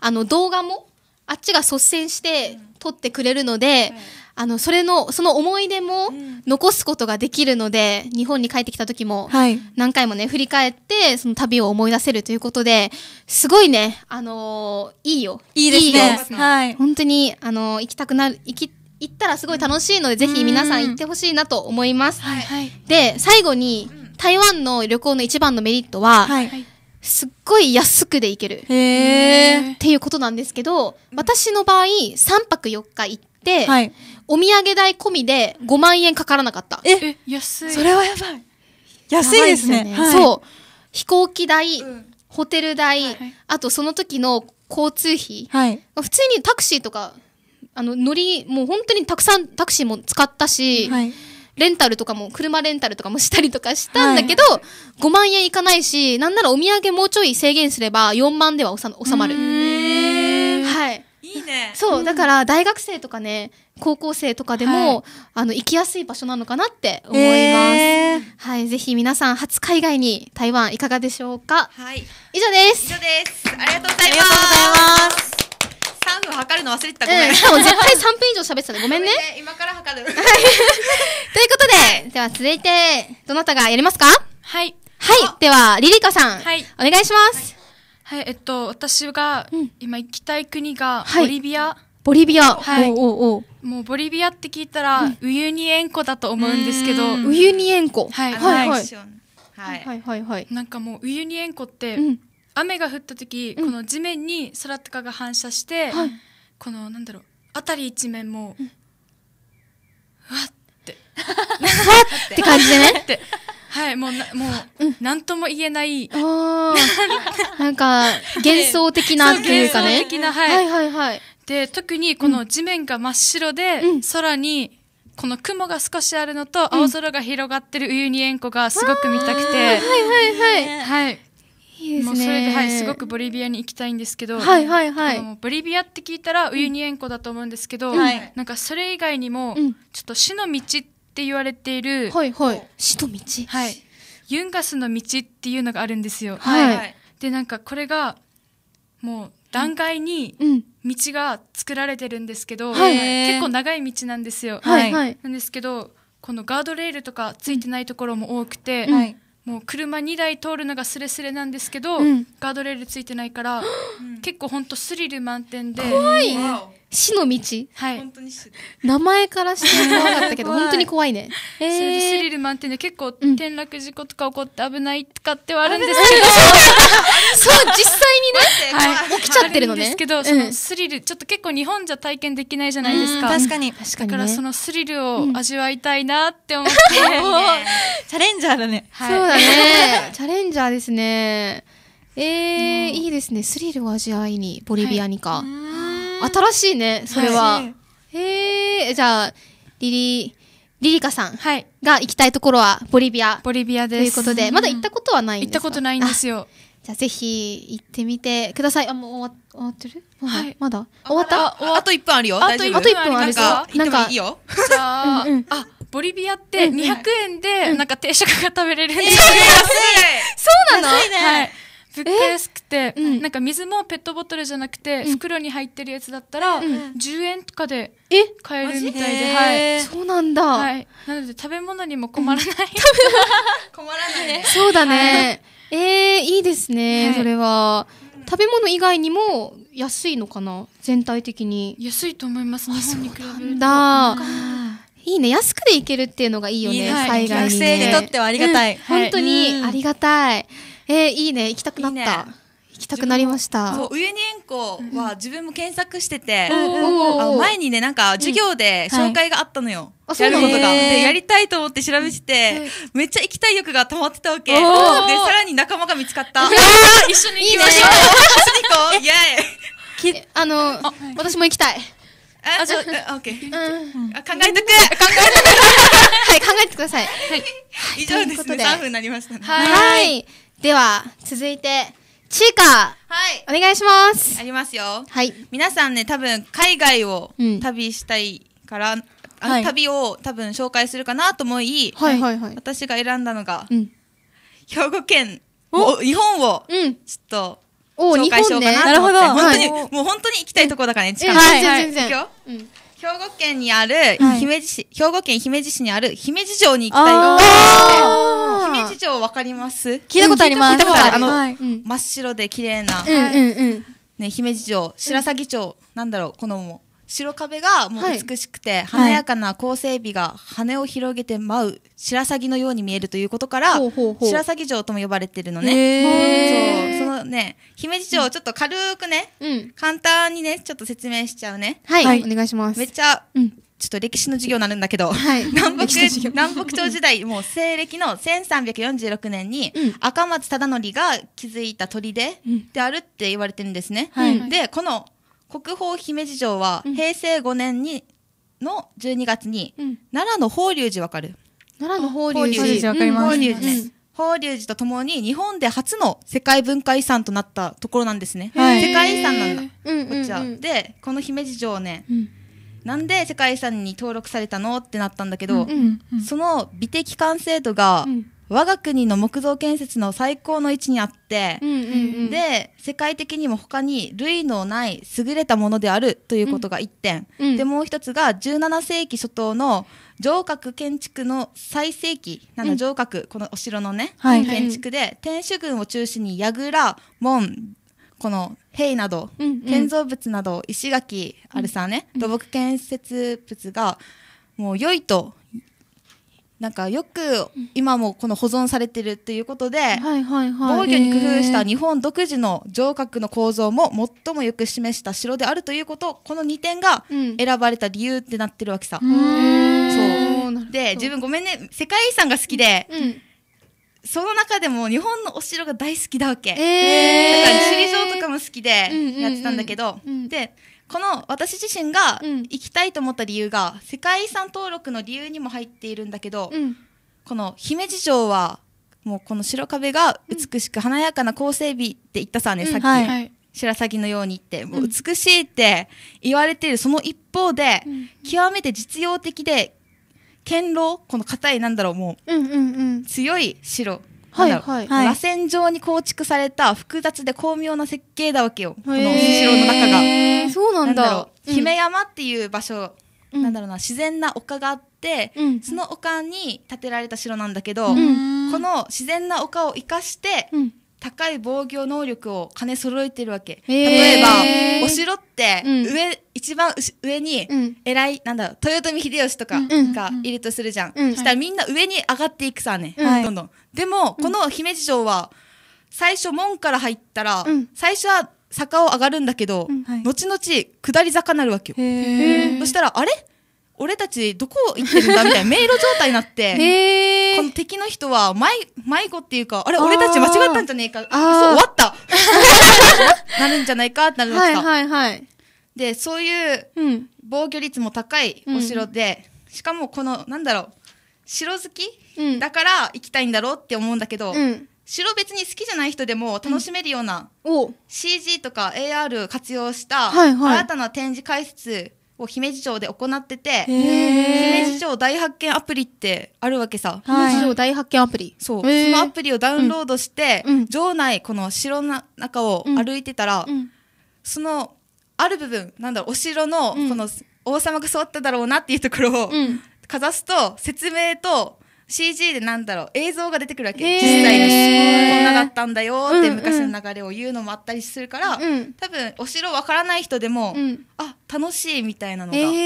あの動画もあっちが率先して撮ってくれるので、はい、あのそれのその思い出も残すことができるので、うん、日本に帰ってきた時も何回もね、振り返ってその旅を思い出せるということですごいねあのー、いいよいいですねいいはい、本当にあのー、行きたくなる行き行ったらすごい楽しいので、ぜひ皆さん行ってほしいなと思います。はい、で、最後に、台湾の旅行の一番のメリットは、はい、すっごい安くで行ける。っていうことなんですけど、私の場合、3泊4日行って、はい、お土産代込みで5万円かからなかった。え、安い。それはやばい。安いですね。すねはい、そう。飛行機代、うん、ホテル代、はい、あとその時の交通費、はい、普通にタクシーとかあの乗りもう本当にたくさんタクシーも使ったし、はい、レンタルとかも車レンタルとかもしたりとかしたんだけど、はい、5万円いかないしなんならお土産もうちょい制限すれば4万では収まる。はいいいね、そう、だから大学生とかね高校生とかでも、はい、あの行きやすい場所なのかなって思います、はいぜひ皆さん初海外に台湾いかがでしょうかはい以上です以上ですありがとうございます分測るの忘れてた。ごめん。うん、絶対3分以上喋ってたね。ごめんね。今から測る。ということで、はい、では続いて、どなたがやりますかはい。はい。では、リリカさん。はい。お願いします。はい、はい、えっと、私が、今行きたい国が、ボリビア。はいボリビア。はい。おおおもうボリビアって聞いたら、ウユニ塩湖だと思うんですけど。ウユニ塩湖。はい。はいはい。はいはいはい。なんかもうウユニ塩湖って、うん、雨が降った時、うん、この地面に空とかが反射して、はい、このなんだろう辺り一面 もう、うん、わってって感じでねってはいもうなもう、うん、何とも言えないなんか幻想的なていうかね、幻想的な、はい、はいはいはいで特にこの地面が真っ白で、空にこの雲が少しあるのと青空が広がってるウユニ塩湖がすごく見たくて、はいはいはい、はい、ですね。もうそれで、はい、すごくボリビアに行きたいんですけど、はいはいはい。ボリビアって聞いたらウユニ塩湖だと思うんですけど、うん、なんかそれ以外にも、うん、ちょっと死の道って言われている、はいはい。死の道はい。ユンガスの道っていうのがあるんですよ。はい。はい、で、なんかこれが、もう断崖に道が作られてるんですけど、うんはい、結構長い道なんですよ。はい。なんですけど、このガードレールとかついてないところも多くて、うんもう車2台通るのがすれすれなんですけど、うん、ガードレールついてないから、結構本当スリル満点で怖い死の道はい本当に死名前からして怖かったけど本当に怖いね、えー、スリル満点で結構、う転落事故とか起こって危ないとかってはあるんですけど そう実際にね、はい、起きちゃってるのねですけど、そのスリルちょっと結構日本じゃ体験できないじゃないですか確かに確かに、だからそのスリルを味わいたいなって思って、チャレンジャーだね、はい、そうだね チャレンジャーですねえー、いいですねスリルを味わいにボリビアにか、はい新しいね、それは。はへえ、じゃあ、リリリリカさんが行きたいところはボリビア。ボリビアです。ということで、まだ行ったことはないんですか、行ったことないんですよ。じゃあぜひ行ってみてください。あ、もう終わってるはい。まだ終わったあと1分あるよ。あと1分あるぞ。なんか、いいよ。さあ、あ、ボリビアって200円で、なんか定食が食べれるんですよ。安いそうなのはい。ぶっかくて、うん、なんか水もペットボトルじゃなくて、袋に入ってるやつだったら、10円とかで買えるみたいで、はい、そうなんだ、はい、なので食べ物にも困らない、困らないねそうだね、はい、えー、いいですね、はい、それは食べ物以外にも安いのかな全体的に安いと思います日本に比べるだいいね安くで行けるっていうのがいいよね、はい、海外に、ね、学生にとってはありがたい、うん、本当にありがたい、うんえー、いいね行きたくなった。いいね行きたくなりました。そう、上にニ塩湖は自分も検索してて、うん、前にね、なんか授業で紹介があったのよ。うんはい、やることが。で、やりたいと思って調べてて、めっちゃ行きたい欲が溜まってたわけ。で、さらに仲間が見つかった。一緒に行きましょう。いいね、一緒に行こう。イェイ。あの、あ私も行きたい。あ、じゃあ、オッケー。あ、考えとく考えとくはい、考えてください。はい。以上ですね。3分になりましたね。はい。では、続いて、チーカはい。お願いします。ありますよ。はい。皆さんね、多分、海外を旅したいから、あのはい旅を多分紹介するかなと思い、はいはいはい。私が選んだのが、うん。兵庫県、お日本を、ちょっおと、紹介しようかなと思って。なるほ本当に、もう本当に行きたいところだからね、近く。はい全然全然いくようん。兵庫県にある、姫路市、兵庫県姫路市にある姫路城に行きたいと思います。姫路城わかります聞いたことあります。聞いたことあの、真っ白で綺麗な。ね、姫路城、白鷺城、なんだろう、このも。白壁がもう美しくて、華やかな構成美が羽を広げて舞う白鷺のように見えるということから、白鷺城とも呼ばれてるのね。そう、そのね、姫路城をちょっと軽くね、うん、簡単にね、ちょっと説明しちゃうね。はい、はい、お願いします。めっちゃ、うん、ちょっと歴史の授業になるんだけど、はい、南北南北朝時代、もう西暦の1346年に、赤松忠則が築いた砦であるって言われてるんですね。で、この国宝姫路城は平成5年に、の12月に、奈良の法隆寺わかる奈良の法隆寺わかります。法隆寺ね。法隆寺とともに日本で初の世界文化遺産となったところなんですね。世界遺産なんだ、こっちは。で、この姫路城ね、なんで世界遺産に登録されたのってなったんだけど、その美的完成度が、我が国の木造建設の最高の位置にあって、うんうんうん、で世界的にも他に類のない優れたものであるということが1点、うんうん、でもう1つが17世紀初頭の城郭建築の最盛期なの城郭、うん、このお城のね、はい、建築で天守群を中心に櫓門この兵など、うんうん、建造物など石垣あるさね、土木建設物がもう良いとなんかよく今もこの保存されてるっていうことで、防御に工夫した日本独自の城郭の構造も最もよく示した城であるということこの2点が選ばれた理由ってなってるわけさ。うん、そうで自分ごめんね世界遺産が好きで、うん、その中でも日本のお城が大好きだわけ、だから首里城とかも好きでやってたんだけど、でこの私自身が行きたいと思った理由が、世界遺産登録の理由にも入っているんだけど、うん、この姫路城はもうこの白壁が美しく華やかな構成美って言ったさね、うん、さっき、はい、白鷺のようにってもう美しいって言われているその一方で、極めて実用的で堅牢この硬いなんだろうもう,、強い白はいはい螺旋状に構築された複雑で巧妙な設計だわけよこの城の中がそうなんだ姫山っていう場所、うん、なんだろうな自然な丘があって、うん、その丘に建てられた城なんだけど、うん、この自然な丘を生かして、高い防御能力を兼ね揃えてるわけ例えばお城って上一番上に、偉い、なんだろう、豊臣秀吉とかがいるとするじゃん。したらみんな上に上がっていくさね、どんどん。でも、この姫路城は、最初門から入ったら、最初は坂を上がるんだけど、後々下り坂になるわけよ。そしたら、あれ俺たちどこ行ってるんだみたいな 迷路状態になってこの敵の人は迷迷子っていうかあれ俺たち間違ったんじゃねえかそう終わった なるんじゃないかってなるんですか、はいはいはい、でそういう防御率も高いお城で、うん、しかもこのなんだろう城好き、うん、だから行きたいんだろうって思うんだけど、うん、城別に好きじゃない人でも楽しめるような、CG とか AR 活用した新たな展示解説を姫路城で行ってて、姫路城大発見アプリってあるわけさ。姫路城大発見アプリ。そう。そのアプリをダウンロードして、城内、この城の中を歩いてたら、そのある部分なんだろうお城のこの王様が座っただろうなっていうところをかざすと説明と CG でなんだろう映像が出てくるわけ実際のこんなだったんだよって昔の流れを言うのもあったりするから、うんうん、多分お城わからない人でも、うん、あ楽しいみたいなのが楽し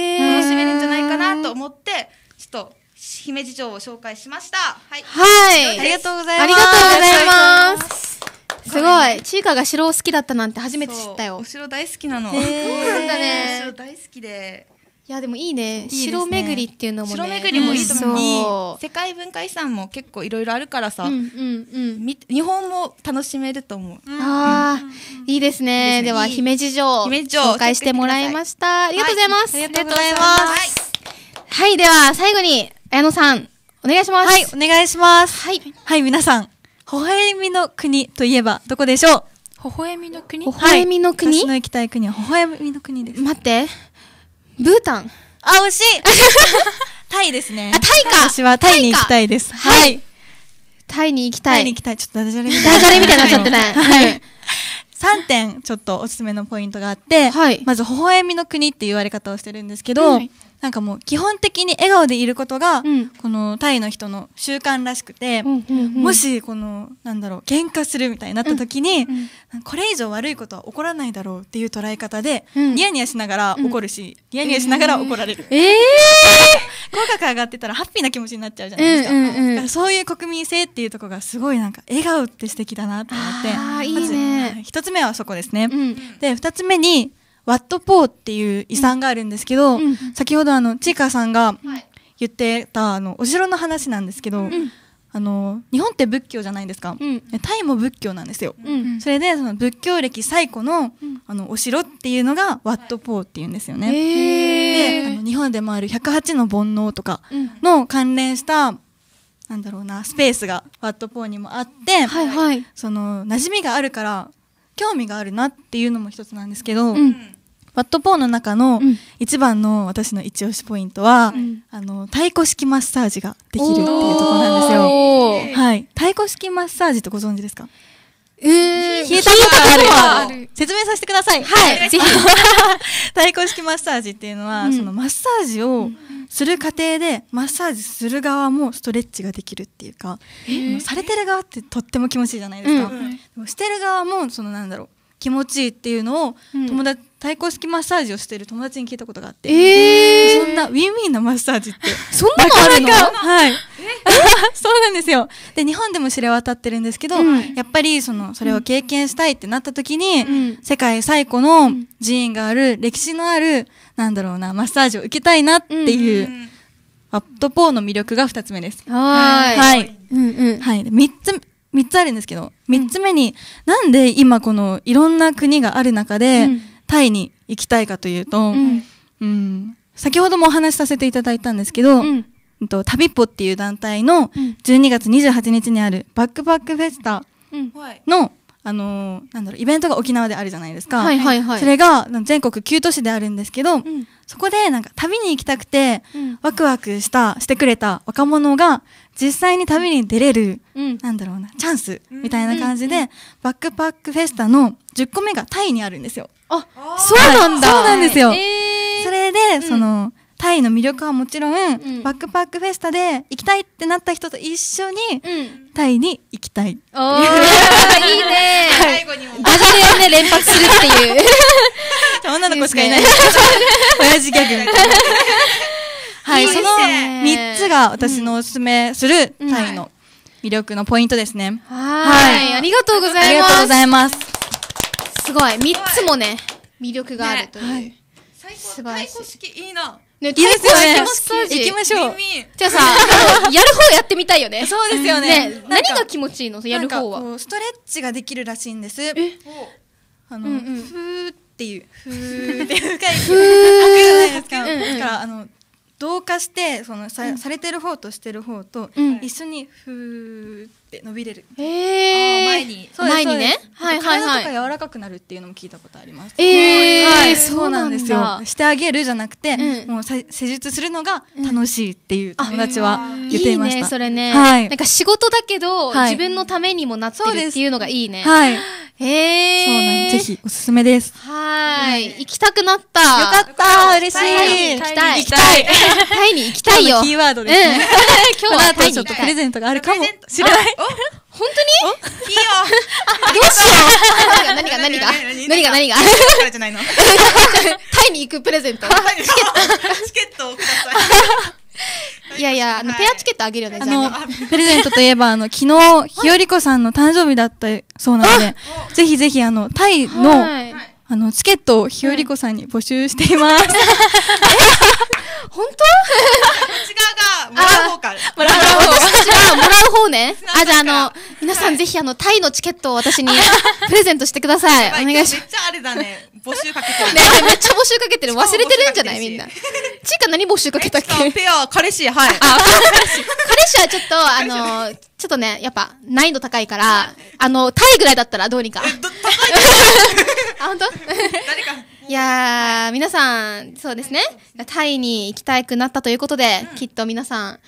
めるんじゃないかなと思ってちょっと姫路城を紹介しました。はい、はい、ありがとうございます。ありがとうございます。すごい。ちいかが城好きだったなんて初めて知ったよ。お城大好きなの。そうなんだね。お城大好きで。いやでもいいね城巡りっていうのも、ね、城巡りもいいと思う、世界文化遺産も結構いろいろあるからさ、うんうんう日本も楽しめると思う、ああ、いいですねでは姫路城姫路城紹介してもらいましたありがとうございます、ありがとうございますはい、はい、では最後に綾野さんお願いしますはいお願いしますはい、はい、皆さん微笑みの国といえばどこでしょう微笑みの国微笑みの国、はい、私の行きたい国は微笑みの国です。待って。ブータン。あ、惜しい タイですね。あ、タイか私はタイに行きたいです。はい。タイに行きたい。タイに行きたい。ちょっとダジャレみたいな。ダジャレみたいになっちゃってない。はい。3点ちょっとおすすめのポイントがあって、はい、まず微笑みの国って言われ方をしてるんですけど、はい、なんかもう基本的に笑顔でいることが、このタイの人の習慣らしくて、もしこのなんだろう喧嘩するみたいになった時に、これ以上悪いことは起こらないだろうっていう捉え方で、ニヤニヤしながら怒るし、ニヤニヤしながら怒られる、えー、口角上がってたらハッピーな気持ちになっちゃうじゃないですか、かそういう国民性っていうところがすごいなんか笑顔って素敵だなと思ってあいい、ね一つ目はそこですね、で二つ目にワットポーっていう遺産があるんですけど、うん、先ほどあのちいかさんが言ってたあのお城の話なんですけど、うん、あの日本って仏教じゃないですか、うん、タイも仏教なんですよ、それでその仏教歴最古の,、あのお城っていうのがワットポーっていうんですよね。であの日本でもある108の煩悩とかの関連したなんだろうなスペースがワットポーにもあって、はいはい、その馴染みがあるから興味があるなっていうのも一つなんですけど、うん、バットポーの中の一番の私の一押しポイントは、うん、あの太鼓式マッサージができるっていうところなんですよ。はい、太鼓式マッサージってご存知ですか？えー、冷えたことある説明させてください。はい、ぜひ。太鼓式マッサージっていうのは、うん、そのマッサージをする過程で、マッサージする側もストレッチができるっていうか、えー、されてる側ってとっても気持ちいいじゃないですか。うん、してる側も、そのなんだろう、気持ちいいっていうのを友達、うん対抗式マッサージをしてる友達に聞いたことがあって、えー、そんなウィンウィンなマッサージってそんなのあるのはい そうなんですよで日本でも知れ渡ってるんですけど、うん、やっぱりそのそれを経験したいってなった時に、うん、世界最古の寺院がある、歴史のあるなんだろうなマッサージを受けたいなっていう、うんアットポーの魅力が二つ目です。はい。はい。うんうん。はい。三つ、三つあるんですけど、三つ目に、うん、なんで今このいろんな国がある中で、うん、タイに行きたいかというと、うん、うん、先ほどもお話しさせていただいたんですけど、うんと、旅っぽっていう団体の12月28日にあるバックパックフェスタの、あのー、なんだろう、イベントが沖縄であるじゃないですか。はいはいはい。それが全国9都市であるんですけど、うん、そこでなんか旅に行きたくて、うん、ワクワクした、してくれた若者が実際に旅に出れる、うん、なんだろうな、チャンスみたいな感じで、バックパックフェスタの10個目がタイにあるんですよ。あ、そうなんだ。そうなんですよ。それで、その、タイの魅力はもちろん、バックパックフェスタで行きたいってなった人と一緒に、タイに行きたい。おー、いいね最後にも。ダジでね、連発するっていう。女の子しかいない。親父ギャグみたいな。はい、その3つが私のおすすめするタイの魅力のポイントですね。はい。ありがとうございます。ありがとうございます。すごい3つもね魅力があるという、ねはい、最高太鼓式いいなね、行きましょう。じゃあさ、やる方やってみたいよね。そうですよね。ね何が気持ちいいのやる方は。ストレッチができるらしいんです。あの、うんうん、ふーっていう、ふーっていうい。ふー。同化してそのさうん、されてる方としてる方と一緒にふーって伸びれる、うん、えー、前に前にねはいはいはい体とか柔らかくなるっていうのも聞いたことありますえー、はい、そうなんですよしてあげるじゃなくて、うん、もう施術するのが楽しいっていう友達は言っていました、いいねそれね、はい、なんか仕事だけど、はい、自分のためにもなってるっていうのがいいねはいへえ。そうなんぜひ、おすすめです。はい。行きたくなった。よかった。嬉しい。行きたい。行きたい。タイに行きたいよ。キーワードですね。今日はタイにちょっとプレゼントがあるかもしれない。本当にいいよ。どうしよう。何が何が何が何がタイに行くプレゼント。チケットをください。いやいや、あの、ペアチケットあげるよね、あの、プレゼントといえば、あの、昨日、ひよりこさんの誕生日だったそうなので、ぜひぜひ、あの、タイの、あの、チケットをひよりこさんに募集しています。え本当こっち側が、もらう方から。もらう方。私がもらう方ね。あ、じゃあ、あの、皆さんぜひ、あの、タイのチケットを私にプレゼントしてください。お願いします。めっちゃあれだね。募集かけてる。ねめっちゃ募集かけてる。忘れてるんじゃないみんな。ちいか何募集かけたっけペア、彼氏、はい。あ、彼氏。はちょっと、あの、ちょっとね、やっぱ、難易度高いから、あの、タイぐらいだったらどうにか。あ、本当？誰か。いやー、皆さん、そうですね。タイに行きたくなったということで、きっと皆さん。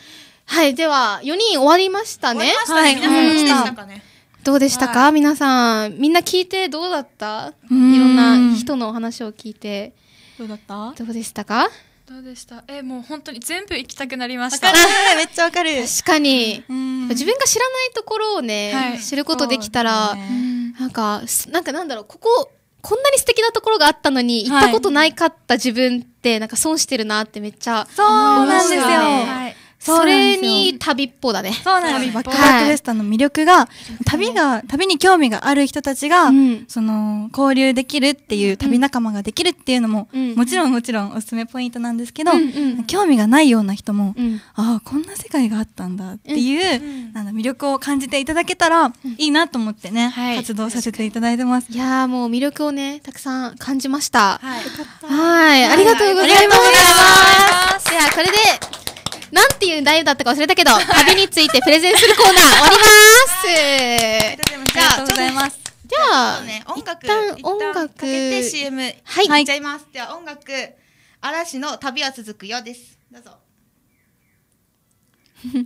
はい、では、4人終わりましたね。終わりましたね。皆さん、たかね。どうでしたか、はい、皆さんみんな聞いてどうだったいろんな人のお話を聞いてどうだったどうでしたかどうでしたえもう本当に全部行きたくなりましたわかるめっちゃわかる確かに自分が知らないところをね、はい、知ることできたら、ね、なんかなんかなんだろうこここんなに素敵なところがあったのに行ったことないかった自分ってなんか損してるなってめっちゃ、はい、そうなんですよ、はいそれに旅っぽだね。そうなんです。バックパックフェスタの魅力が、はい、旅が、旅に興味がある人たちが、うん、その、交流できるっていう、旅仲間ができるっていうのも、うん、もちろんもちろんおすすめポイントなんですけど、うんうん、興味がないような人も、うん、ああ、こんな世界があったんだっていう、なん魅力を感じていただけたらいいなと思ってね、はい、活動させていただいてます。いやもう魅力をね、たくさん感じました。はい。はい、ありがとうございます。では、これで、なんていうライブだったか忘れたけど、旅についてプレゼンするコーナー 終わります。じゃあ、ありがとうございます。じゃあ、ね、音楽、一旦音楽かけて CM、はい、行っちゃいます。では音楽、嵐の旅は続くようです。どうぞ。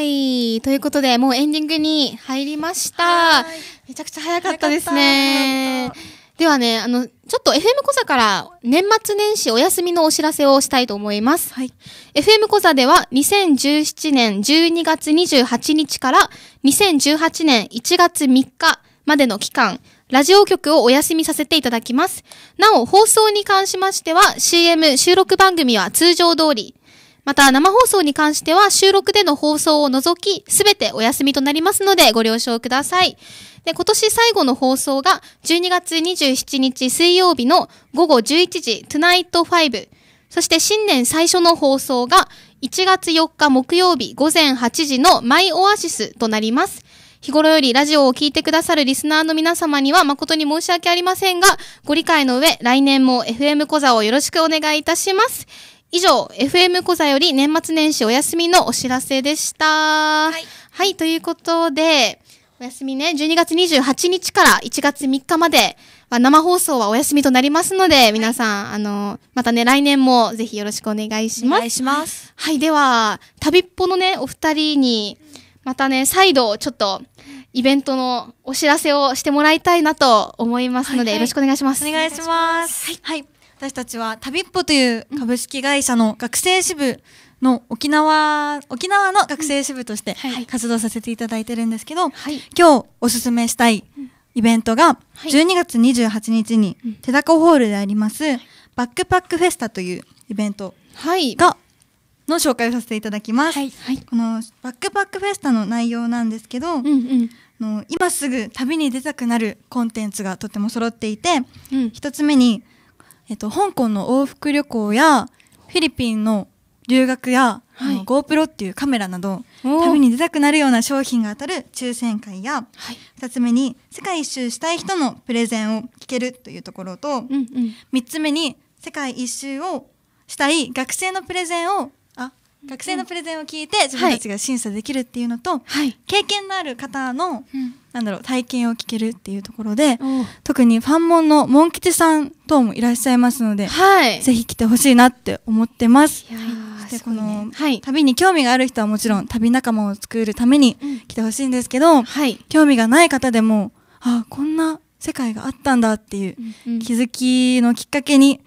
はい。ということで、もうエンディングに入りました。めちゃくちゃ早かったですね。ではね、あの、ちょっと FM 小座から年末年始お休みのお知らせをしたいと思います。はい、FM 小座では2017年12月28日から2018年1月3日までの期間、ラジオ局をお休みさせていただきます。なお、放送に関しましては CM 収録番組は通常通り、また生放送に関しては収録での放送を除き、すべてお休みとなりますのでご了承ください。で、今年最後の放送が12月27日水曜日の午後11時、トゥナイト5。そして新年最初の放送が1月4日木曜日午前8時のマイオアシスとなります。日頃よりラジオを聞いてくださるリスナーの皆様には誠に申し訳ありませんが、ご理解の上、来年も FM 小座をよろしくお願いいたします。以上、FM 小座より年末年始お休みのお知らせでした。はい、はい、ということで、お休みね、12月28日から1月3日まで、まあ、生放送はお休みとなりますので、皆さん、はい、あの、またね、来年もぜひよろしくお願いします。お願いします。はい、では、旅っぽのね、お二人に、またね、再度、ちょっと、イベントのお知らせをしてもらいたいなと思いますので、はいはい、よろしくお願いします。お願いします。はい。はい私たちは旅っぽという株式会社の学生支部の沖縄沖縄の学生支部として活動させていただいてるんですけど、はい、今日おすすめしたいイベントが12月28日に手高ホールでありますバックパックフェスタというイベントがの紹介をさせていただきます、はいはい、このバックパックフェスタの内容なんですけど、うんうんの今すぐ旅に出たくなるコンテンツがとても揃っていて、うん、つ目にえっと、香港の往復旅行やフィリピンの留学や、はい、GoPro っていうカメラなど旅に出たくなるような商品が当たる抽選会や、はい、2つ目に世界一周したい人のプレゼンを聞けるというところと、うんうん、3つ目に世界一周をしたい学生のプレゼンを学生のプレゼンを聞いて自分たちが審査できるっていうのと、はい、経験のある方の、うん、なんだろう体験を聞けるっていうところで特にファンモンのモン吉さん等もいらっしゃいますので、はい、ぜひ来てほしいなって思ってます。でこの、ねはい、旅に興味がある人はもちろん旅仲間を作るために来てほしいんですけど、うんはい、興味がない方でもあこんな世界があったんだっていう気づきのきっかけに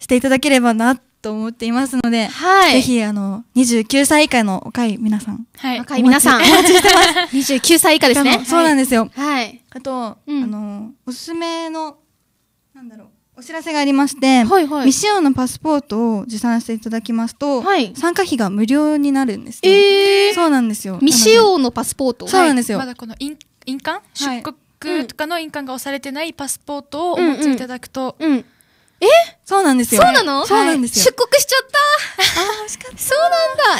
していただければなってと思っていますので、はい、ぜひあの29歳以下の若い皆さん、はい、若い皆さんお待ちしてます。29 歳以下ですね。そうなんですよ。はい。あと、うん、あのおすすめのなんだろう。お知らせがありまして、はいはい、未使用のパスポートを持参していただきますと、はい、参加費が無料になるんですね、えー、そうなんですよ未使用のパスポートそうなんですよ、はい、まだこの印印鑑、はい、出国とかの印鑑が押されてないパスポートをお持ちいただくと、うんうんうんえそうなんですよ。そうなの、そうなんですよ。出国しちゃったあ、惜しかった。そうなん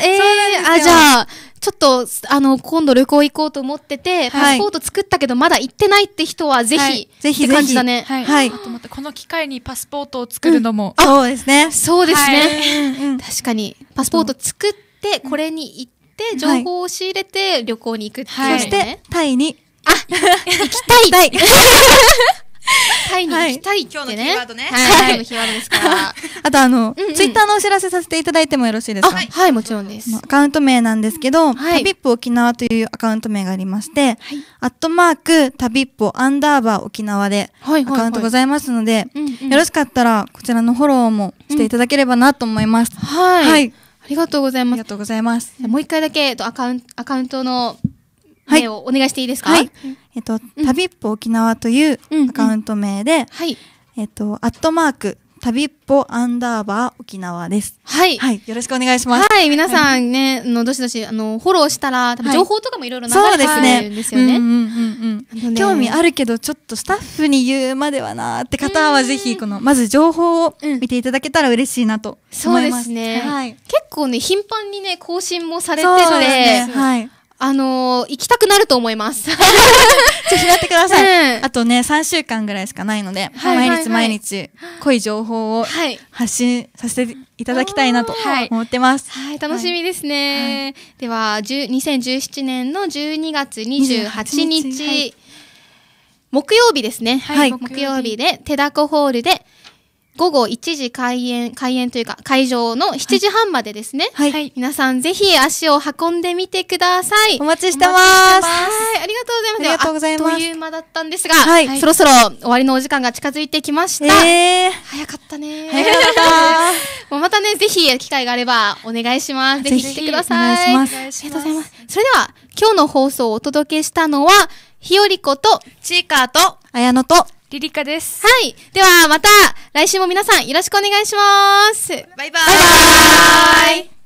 だ。ええあ、じゃあ、ちょっと、あの、今度旅行行こうと思ってて、パスポート作ったけどまだ行ってないって人はぜひ、い、ぜひ感じだね。はい。はい、と思って、この機会にパスポートを作るのも。そうですね。そうですね。確かに。パスポート作って、これに行って、情報を仕入れて旅行に行くっていう、そして、タイに。あ、行きたい行きたい タイに行きたいってね。今日のキーワードね。はい、のキーワードですから。あとあの、ツイッターのお知らせさせていただいてもよろしいですかはい、もちろんです。アカウント名なんですけど、タビップ沖縄というアカウント名がありまして、アットマーク、タビップ、アンダーバー沖縄で、アカウントございますので、よろしかったらこちらのフォローもしていただければなと思います。はい。はい。ありがとうございます。ありがとうございます。もう一回だけ、アカウント、アカウントの、はい、お願いしていいですか、はい、えっと、旅っぽ沖縄というアカウント名で、えっと、アットマーク、旅っぽアンダーバー沖縄です。はい。はい。よろしくお願いします。はい。皆さんね、の、どしどし、あの、フォローしたら、多分情報とかもいろいろ流れてるんですよね。うんうんうん。興味あるけど、ちょっとスタッフに言うまではなーって方は、ぜひ、この、まず情報を見ていただけたら嬉しいなと思います。そうですね。はい。結構ね、頻繁にね、更新もされてて、はい。あのー、行きたくなると思います。ぜ ひやってください、うん、あとね、3週間ぐらいしかないので、はいはいはい、毎日毎日、濃い情報を発信させていただきたいなと思ってます。はい、はい、楽しみですね。はい、では、2017年の12月28日、日木曜日ですね。はい、木曜日で、手だこホールで、午後1時開演、開演というか、会場の7時半までですね。はい。はい、皆さん、ぜひ足を運んでみてください。お待ちしてます。ますはい。ありがとうございます。ありがとうございます。あっという間だったんですが、はい。そろそろ終わりのお時間が近づいてきました。え早かったね。早かった。またね、ぜひ、機会があれば、お願いします。ぜひ来てください。お願いします。ありがとうございます。それでは、今日の放送をお届けしたのは、ひよりこと、ちいかと、あやのと、リリカです。はい。では、また、来週も皆さんよろしくお願いします。バイバイ。バイバイ